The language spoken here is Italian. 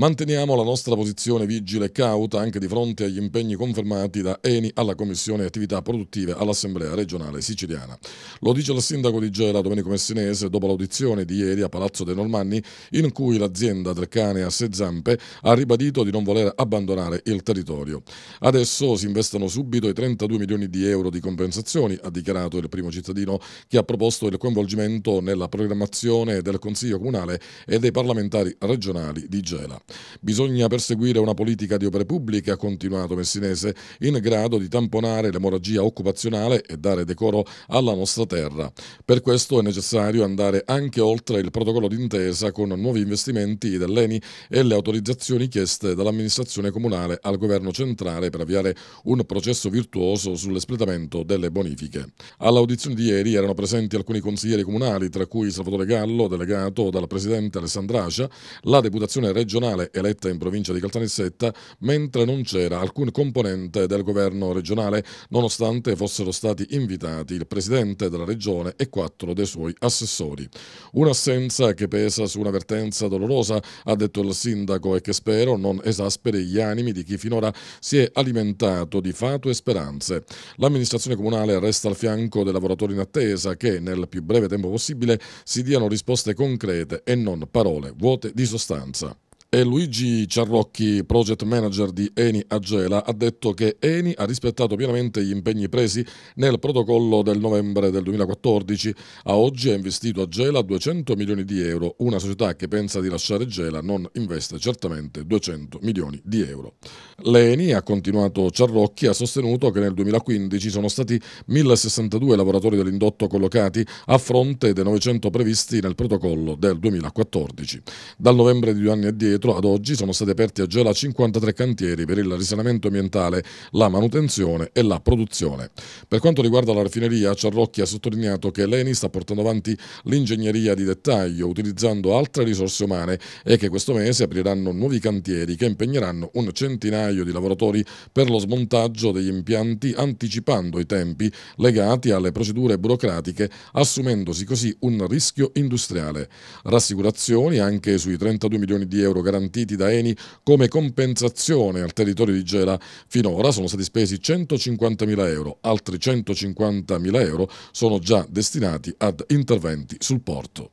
Manteniamo la nostra posizione vigile e cauta anche di fronte agli impegni confermati da Eni alla Commissione Attività Produttive all'Assemblea regionale siciliana. Lo dice il sindaco di Gela, Domenico Messinese, dopo l'audizione di ieri a Palazzo dei Normanni, in cui l'azienda Treccane a sei zampe ha ribadito di non voler abbandonare il territorio. Adesso si investono subito i 32 milioni di euro di compensazioni, ha dichiarato il primo cittadino che ha proposto il coinvolgimento nella programmazione del Consiglio Comunale e dei parlamentari regionali di Gela. Bisogna perseguire una politica di opere pubbliche, ha continuato Messinese, in grado di tamponare l'emorragia occupazionale e dare decoro alla nostra terra. Per questo è necessario andare anche oltre il protocollo d'intesa con nuovi investimenti dell'ENI e le autorizzazioni chieste dall'amministrazione comunale al governo centrale per avviare un processo virtuoso sull'espletamento delle bonifiche. All'audizione di ieri erano presenti alcuni consiglieri comunali, tra cui Salvatore Gallo, delegato dal presidente Alessandracia, la deputazione regionale comunale eletta in provincia di Caltanissetta, mentre non c'era alcun componente del governo regionale, nonostante fossero stati invitati il presidente della regione e quattro dei suoi assessori. Un'assenza che pesa su una vertenza dolorosa, ha detto il sindaco, e che spero non esasperi gli animi di chi finora si è alimentato di fato e speranze. L'amministrazione comunale resta al fianco dei lavoratori in attesa che nel più breve tempo possibile si diano risposte concrete e non parole vuote di sostanza. E Luigi Ciarrocchi, project manager di Eni Agela, ha detto che Eni ha rispettato pienamente gli impegni presi nel protocollo del novembre del 2014. A oggi ha investito a Gela 200 milioni di euro. Una società che pensa di lasciare Gela non investe certamente 200 milioni di euro. L'Eni, ha continuato Ciarrocchi, ha sostenuto che nel 2015 sono stati 1062 lavoratori dell'indotto collocati a fronte dei 900 previsti nel protocollo del 2014. Dal novembre di due anni addietro Vetro, ad oggi sono stati aperti a Gela 53 cantieri per il risanamento ambientale, la manutenzione e la produzione. Per quanto riguarda la raffineria, Ciarrocchi ha sottolineato che l'ENI sta portando avanti l'ingegneria di dettaglio utilizzando altre risorse umane e che questo mese apriranno nuovi cantieri che impegneranno un centinaio di lavoratori per lo smontaggio degli impianti anticipando i tempi legati alle procedure burocratiche assumendosi così un rischio industriale. Rassicurazioni anche sui 32 milioni di euro garantiti da Eni come compensazione al territorio di Gela. Finora sono stati spesi 150.000 euro, altri 150.000 euro sono già destinati ad interventi sul porto.